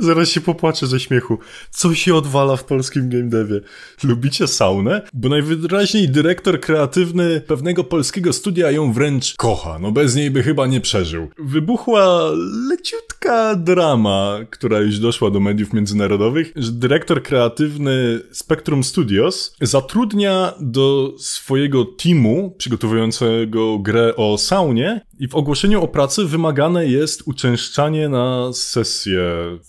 Zaraz się popłaczę ze śmiechu. Co się odwala w polskim game devie? Lubicie saunę? Bo najwyraźniej dyrektor kreatywny pewnego polskiego studia ją wręcz kocha. No bez niej by chyba nie przeżył. Wybuchła leciutka drama, która już doszła do mediów międzynarodowych, że dyrektor kreatywny Spectrum Studios zatrudnia do swojego teamu przygotowującego grę o saunie i w ogłoszeniu o pracy wymagane jest uczęszczanie na sesję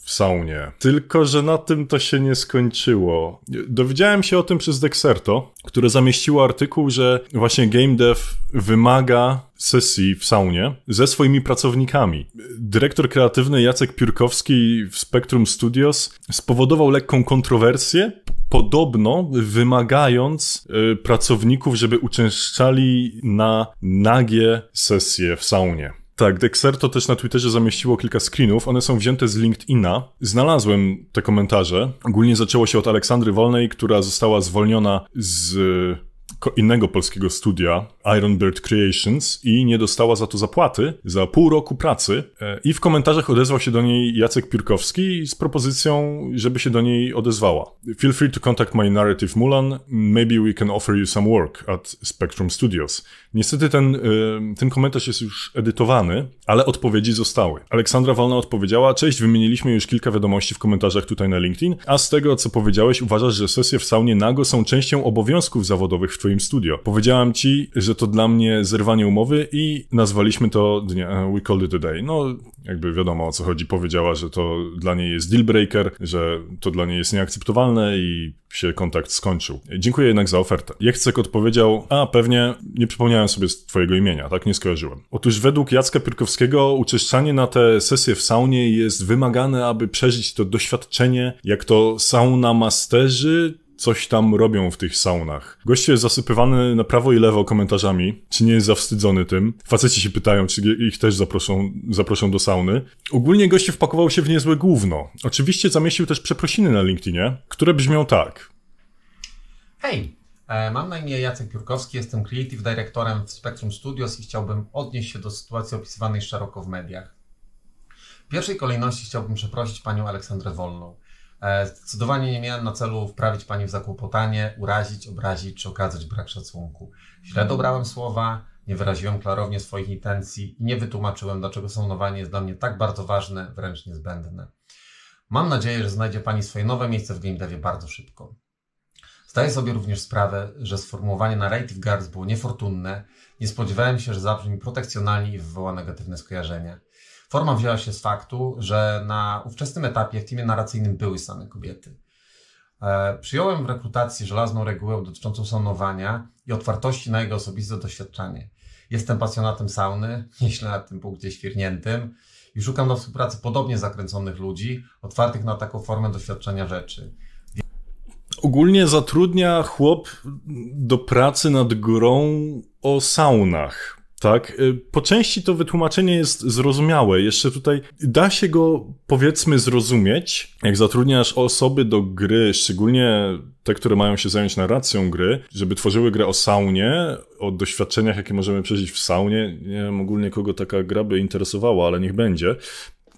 w saunie. Tylko, że na tym to się nie skończyło. Dowiedziałem się o tym przez Dexerto, które zamieściło artykuł, że właśnie game dev wymaga sesji w saunie ze swoimi pracownikami. Dyrektor kreatywny Jacek Piórkowski w Spectrum Studios spowodował lekką kontrowersję, podobno wymagając y, pracowników, żeby uczęszczali na nagie sesje w saunie. Tak, Dexerto też na Twitterze zamieściło kilka screenów. One są wzięte z LinkedIna. Znalazłem te komentarze. Ogólnie zaczęło się od Aleksandry Wolnej, która została zwolniona z innego polskiego studia, Iron Bird Creations, i nie dostała za to zapłaty za pół roku pracy. E, I w komentarzach odezwał się do niej Jacek Piórkowski z propozycją, żeby się do niej odezwała. Feel free to contact my narrative Mulan. Maybe we can offer you some work at Spectrum Studios. Niestety ten, e, ten komentarz jest już edytowany, ale odpowiedzi zostały. Aleksandra Walna odpowiedziała: Cześć, wymieniliśmy już kilka wiadomości w komentarzach tutaj na LinkedIn, a z tego co powiedziałeś, uważasz, że sesje w saunie nago są częścią obowiązków zawodowych w Twoim studio. Powiedziałam ci, że to dla mnie zerwanie umowy i nazwaliśmy to dnia, we called it a day. No, jakby wiadomo o co chodzi, powiedziała, że to dla niej jest deal breaker, że to dla niej jest nieakceptowalne i się kontakt skończył. Dziękuję jednak za ofertę. Jacek odpowiedział, a pewnie nie przypomniałem sobie twojego imienia, tak nie skojarzyłem. Otóż według Jacka Pyrkowskiego uczeszczanie na te sesje w saunie jest wymagane, aby przeżyć to doświadczenie, jak to sauna masterzy, coś tam robią w tych saunach. Goście jest zasypywany na prawo i lewo komentarzami, czy nie jest zawstydzony tym. Faceci się pytają, czy ich też zaproszą, zaproszą do sauny. Ogólnie goście wpakował się w niezłe główno. Oczywiście zamieścił też przeprosiny na LinkedInie, które brzmią tak. Hej, e, Mam na imię Jacek Piórkowski, jestem creative direktorem w Spectrum Studios i chciałbym odnieść się do sytuacji opisywanej szeroko w mediach. W pierwszej kolejności chciałbym przeprosić panią Aleksandrę Wolną. E, zdecydowanie nie miałem na celu wprawić pani w zakłopotanie, urazić, obrazić czy okazać brak szacunku. Źle dobrałem słowa, nie wyraziłem klarownie swoich intencji i nie wytłumaczyłem, dlaczego sądowanie jest dla mnie tak bardzo ważne, wręcz niezbędne. Mam nadzieję, że znajdzie pani swoje nowe miejsce w GameDevie bardzo szybko. Zdaję sobie również sprawę, że sformułowanie narrative guards było niefortunne. Nie spodziewałem się, że zabrzmi protekcjonalnie i wywoła negatywne skojarzenia. Forma wzięła się z faktu, że na ówczesnym etapie w teamie narracyjnym były same kobiety. E, przyjąłem w rekrutacji żelazną regułę dotyczącą saunowania i otwartości na jego osobiste doświadczenie. Jestem pasjonatem sauny, nieźle na tym punkcie świrniętym i szukam do współpracy podobnie zakręconych ludzi, otwartych na taką formę doświadczenia rzeczy. Ogólnie zatrudnia chłop do pracy nad grą o saunach. Tak, y, po części to wytłumaczenie jest zrozumiałe. Jeszcze tutaj da się go, powiedzmy, zrozumieć. Jak zatrudniasz osoby do gry, szczególnie te, które mają się zająć narracją gry, żeby tworzyły grę o saunie, o doświadczeniach, jakie możemy przeżyć w saunie. Nie wiem ogólnie kogo taka gra by interesowała, ale niech będzie.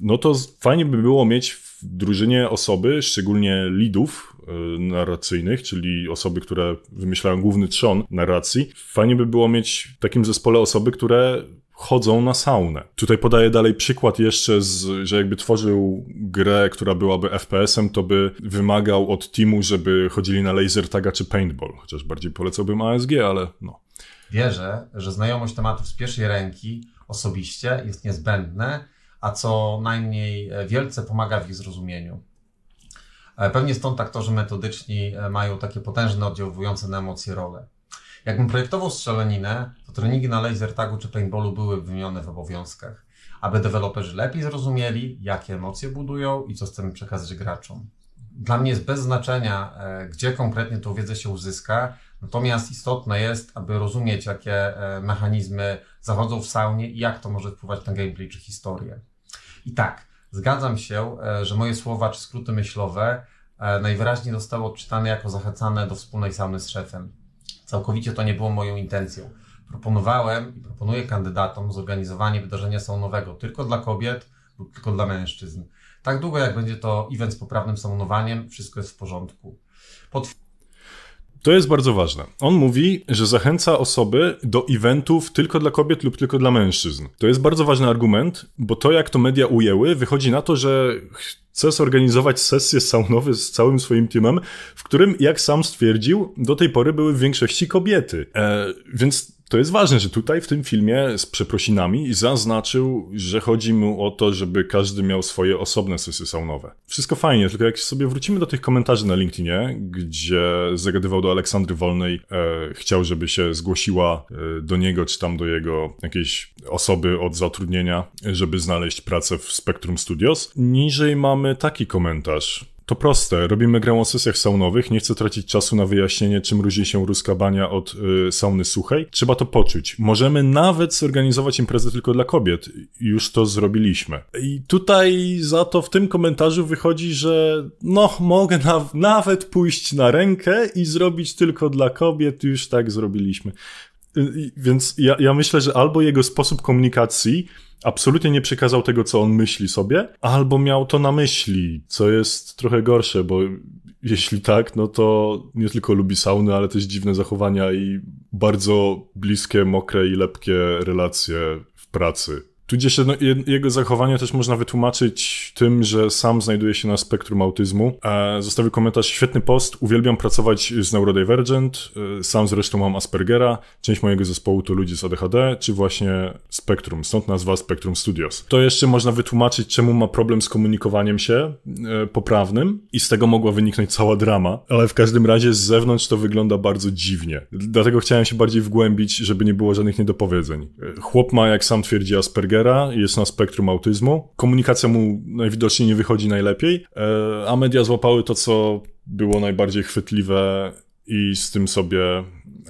No to fajnie by było mieć drużynie osoby, szczególnie lidów e, narracyjnych, czyli osoby, które wymyślają główny trzon narracji, fajnie by było mieć w takim zespole osoby, które chodzą na saunę. Tutaj podaję dalej przykład jeszcze, z, że jakby tworzył grę, która byłaby FPS-em, to by wymagał od teamu, żeby chodzili na laser taga czy paintball, chociaż bardziej polecałbym ASG, ale no. Wierzę, że znajomość tematów z pierwszej ręki osobiście jest niezbędne a co najmniej e, wielce pomaga w ich zrozumieniu. E, pewnie stąd aktorzy metodyczni e, mają takie potężne, oddziałujące na emocje role. Jakbym projektował strzelaninę, to treningi na laser tagu czy paintballu były wymienione w obowiązkach, aby deweloperzy lepiej zrozumieli, jakie emocje budują i co chcemy przekazać graczom. Dla mnie jest bez znaczenia, gdzie konkretnie tą wiedzę się uzyska, natomiast istotne jest, aby rozumieć, jakie mechanizmy zachodzą w saunie i jak to może wpływać na gameplay czy historię. I tak, zgadzam się, e, że moje słowa czy skróty myślowe e, najwyraźniej zostały odczytane jako zachęcane do wspólnej sauny z szefem. Całkowicie to nie było moją intencją. Proponowałem i proponuję kandydatom zorganizowanie wydarzenia salonowego, tylko dla kobiet lub tylko dla mężczyzn. Tak długo jak będzie to event z poprawnym salonowaniem, wszystko jest w porządku. To jest bardzo ważne. On mówi, że zachęca osoby do eventów tylko dla kobiet lub tylko dla mężczyzn. To jest bardzo ważny argument, bo to jak to media ujęły, wychodzi na to, że chce zorganizować sesję saunowe z całym swoim teamem, w którym, jak sam stwierdził, do tej pory były w większości kobiety. E, więc to jest ważne, że tutaj w tym filmie z przeprosinami zaznaczył, że chodzi mu o to, żeby każdy miał swoje osobne sesje saunowe. Wszystko fajnie, tylko jak sobie wrócimy do tych komentarzy na LinkedInie, gdzie zagadywał do Aleksandry Wolnej, e, chciał, żeby się zgłosiła e, do niego, czy tam do jego jakiejś osoby od zatrudnienia, żeby znaleźć pracę w Spectrum Studios. Niżej mamy taki komentarz. To proste, robimy grę o sesjach saunowych, nie chcę tracić czasu na wyjaśnienie, czym różni się ruska bania od y, sauny suchej. Trzeba to poczuć. Możemy nawet zorganizować imprezę tylko dla kobiet. Już to zrobiliśmy. I tutaj za to w tym komentarzu wychodzi, że no, mogę na nawet pójść na rękę i zrobić tylko dla kobiet, już tak zrobiliśmy. Więc ja, ja myślę, że albo jego sposób komunikacji absolutnie nie przekazał tego, co on myśli sobie, albo miał to na myśli, co jest trochę gorsze, bo jeśli tak, no to nie tylko lubi sauny, ale też dziwne zachowania i bardzo bliskie, mokre i lepkie relacje w pracy Tudzież no, jego zachowanie też można wytłumaczyć tym, że sam znajduje się na spektrum autyzmu. E, zostawił komentarz, świetny post, uwielbiam pracować z neurodivergent, e, sam zresztą mam Aspergera, część mojego zespołu to ludzie z ADHD, czy właśnie spektrum, stąd nazwa Spektrum Studios. To jeszcze można wytłumaczyć, czemu ma problem z komunikowaniem się e, poprawnym i z tego mogła wyniknąć cała drama, ale w każdym razie z zewnątrz to wygląda bardzo dziwnie. Dlatego chciałem się bardziej wgłębić, żeby nie było żadnych niedopowiedzeń. E, chłop ma, jak sam twierdzi, Aspergera, Aspergera, jest na spektrum autyzmu. Komunikacja mu najwidoczniej nie wychodzi najlepiej, e, a media złapały to, co było najbardziej chwytliwe i z tym sobie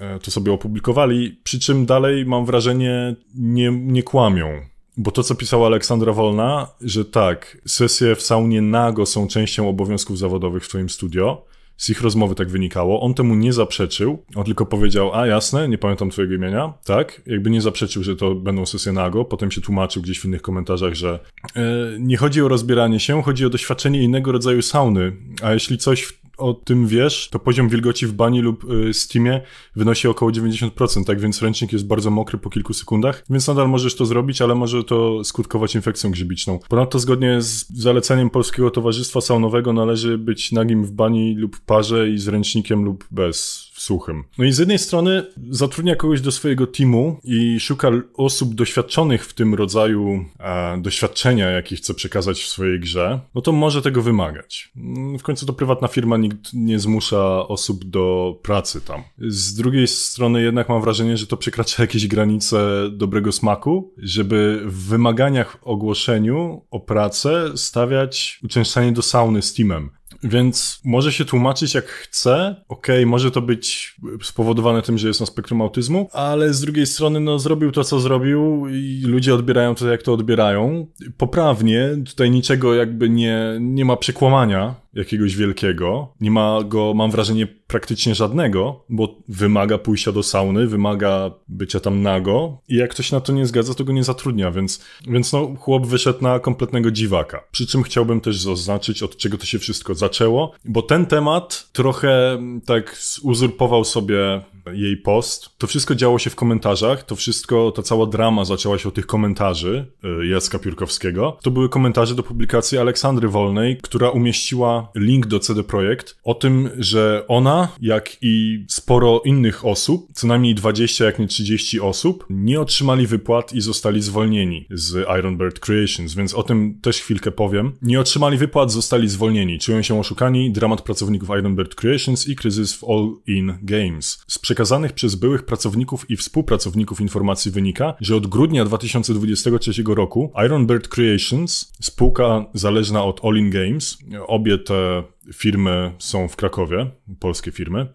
e, to sobie opublikowali. Przy czym dalej mam wrażenie, nie, nie kłamią. Bo to, co pisała Aleksandra Wolna, że tak, sesje w saunie nago są częścią obowiązków zawodowych w Twoim studio, z ich rozmowy tak wynikało. On temu nie zaprzeczył, on tylko powiedział, a jasne, nie pamiętam twojego imienia, tak? Jakby nie zaprzeczył, że to będą sesje nago, potem się tłumaczył gdzieś w innych komentarzach, że yy, nie chodzi o rozbieranie się, chodzi o doświadczenie innego rodzaju sauny, a jeśli coś w o tym wiesz, to poziom wilgoci w bani lub y, Steamie wynosi około 90%, tak więc ręcznik jest bardzo mokry po kilku sekundach, więc nadal możesz to zrobić, ale może to skutkować infekcją grzybiczną. Ponadto zgodnie z zaleceniem Polskiego Towarzystwa Saunowego należy być nagim w bani lub parze i z ręcznikiem lub bez suchym. No i z jednej strony zatrudnia kogoś do swojego teamu i szuka osób doświadczonych w tym rodzaju e, doświadczenia, jakie chce przekazać w swojej grze, no to może tego wymagać. Mm, w końcu to prywatna firma, nikt nie zmusza osób do pracy tam. Z drugiej strony jednak mam wrażenie, że to przekracza jakieś granice dobrego smaku, żeby w wymaganiach ogłoszeniu o pracę stawiać uczęszczanie do sauny z teamem. Więc może się tłumaczyć jak chce, okej, okay, może to być spowodowane tym, że jest na spektrum autyzmu, ale z drugiej strony, no, zrobił to, co zrobił i ludzie odbierają to, jak to odbierają. Poprawnie, tutaj niczego jakby nie, nie ma przekłamania jakiegoś wielkiego. Nie ma go, mam wrażenie, praktycznie żadnego, bo wymaga pójścia do sauny, wymaga bycia tam nago i jak ktoś na to nie zgadza, to go nie zatrudnia, więc, więc no, chłop wyszedł na kompletnego dziwaka. Przy czym chciałbym też zaznaczyć, od czego to się wszystko zaczęło, bo ten temat trochę mm, tak uzurpował sobie jej post. To wszystko działo się w komentarzach, to wszystko, ta cała drama zaczęła się od tych komentarzy y, Jacka Piórkowskiego. To były komentarze do publikacji Aleksandry Wolnej, która umieściła link do CD Projekt o tym, że ona, jak i sporo innych osób, co najmniej 20, jak nie 30 osób, nie otrzymali wypłat i zostali zwolnieni z Iron Bird Creations, więc o tym też chwilkę powiem. Nie otrzymali wypłat, zostali zwolnieni. Czują się oszukani, dramat pracowników Iron Bird Creations i kryzys w All In Games. Z przekazanych przez byłych pracowników i współpracowników informacji wynika, że od grudnia 2023 roku Iron Bird Creations, spółka zależna od All In Games, obie te firmy są w Krakowie, polskie firmy,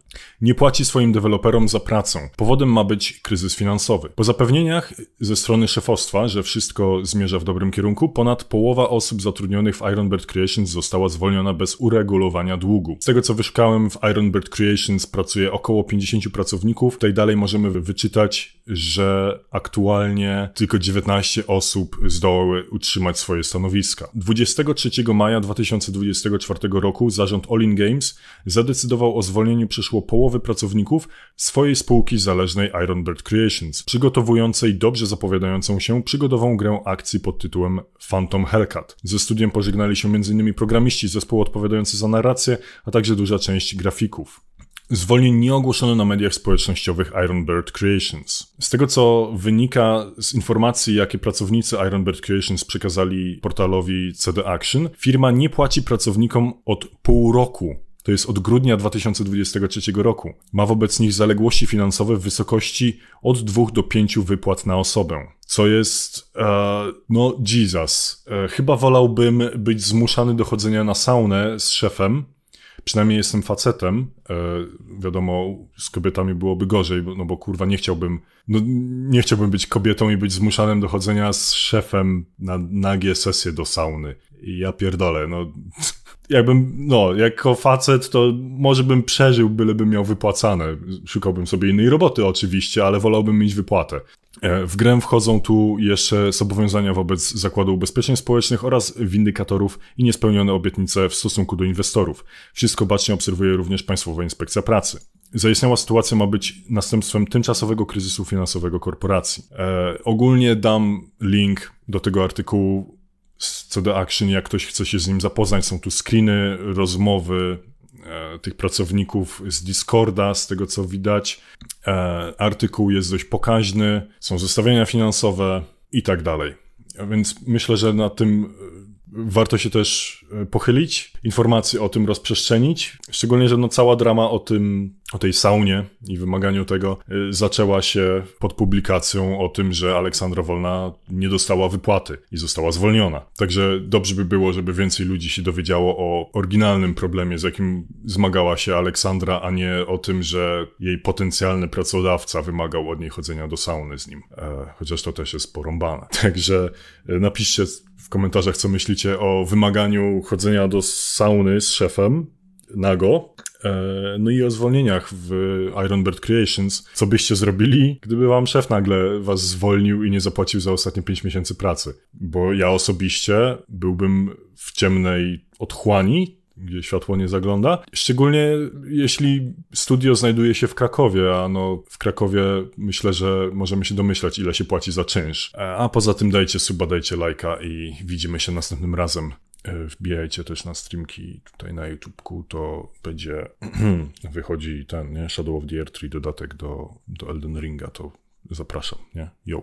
nie płaci swoim deweloperom za pracę. Powodem ma być kryzys finansowy. Po zapewnieniach ze strony szefostwa, że wszystko zmierza w dobrym kierunku, ponad połowa osób zatrudnionych w Ironbird Creations została zwolniona bez uregulowania długu. Z tego co wyszukałem, w Ironbird Creations pracuje około 50 pracowników. Tutaj dalej możemy wyczytać, że aktualnie tylko 19 osób zdołały utrzymać swoje stanowiska. 23 maja 2024 roku zarząd Olin Games zadecydował o zwolnieniu przyszło połowy pracowników swojej spółki zależnej Ironbird Creations, przygotowującej dobrze zapowiadającą się przygodową grę akcji pod tytułem Phantom Hellcat. Ze studiem pożegnali się m.in. programiści, zespół odpowiadający za narrację, a także duża część grafików zwolnień nie ogłoszono na mediach społecznościowych Ironbird Creations. Z tego co wynika z informacji, jakie pracownicy Ironbird Creations przekazali portalowi CD Action, firma nie płaci pracownikom od pół roku to jest od grudnia 2023 roku. Ma wobec nich zaległości finansowe w wysokości od 2 do 5 wypłat na osobę. Co jest, e, no, Jesus. E, chyba wolałbym być zmuszany do chodzenia na saunę z szefem, przynajmniej jestem facetem. E, wiadomo, z kobietami byłoby gorzej, no bo kurwa nie chciałbym, no, nie chciałbym być kobietą i być zmuszanym do chodzenia z szefem na nagie sesje do sauny. I ja pierdolę, no jakbym, no, jako facet, to może bym przeżył, bylebym miał wypłacane. Szukałbym sobie innej roboty oczywiście, ale wolałbym mieć wypłatę. E, w grę wchodzą tu jeszcze zobowiązania wobec Zakładu Ubezpieczeń Społecznych oraz windykatorów i niespełnione obietnice w stosunku do inwestorów. Wszystko bacznie obserwuje również Państwowa Inspekcja Pracy. Zaistniała sytuacja ma być następstwem tymczasowego kryzysu finansowego korporacji. E, ogólnie dam link do tego artykułu co do Action, jak ktoś chce się z nim zapoznać, są tu screeny, rozmowy e, tych pracowników z Discorda, z tego co widać. E, artykuł jest dość pokaźny, są zestawienia finansowe i tak dalej. Więc myślę, że na tym warto się też e, pochylić, informacje o tym rozprzestrzenić. Szczególnie, że no cała drama o tym, o tej saunie i wymaganiu tego e, zaczęła się pod publikacją o tym, że Aleksandra Wolna nie dostała wypłaty i została zwolniona. Także dobrze by było, żeby więcej ludzi się dowiedziało o oryginalnym problemie, z jakim zmagała się Aleksandra, a nie o tym, że jej potencjalny pracodawca wymagał od niej chodzenia do sauny z nim. E, chociaż to też jest porąbane. Także e, napiszcie, w komentarzach, co myślicie o wymaganiu chodzenia do sauny z szefem nago. E, no i o zwolnieniach w Iron Bird Creations. Co byście zrobili, gdyby wam szef nagle was zwolnił i nie zapłacił za ostatnie 5 miesięcy pracy? Bo ja osobiście byłbym w ciemnej otchłani gdzie światło nie zagląda. Szczególnie jeśli studio znajduje się w Krakowie, a no w Krakowie myślę, że możemy się domyślać, ile się płaci za czynsz. E, a poza tym dajcie suba, dajcie lajka i widzimy się następnym razem. E, wbijajcie też na streamki tutaj na YouTubeku, to będzie wychodzi ten nie? Shadow of the Earth 3 dodatek do, do Elden Ringa, to zapraszam, nie? Yo.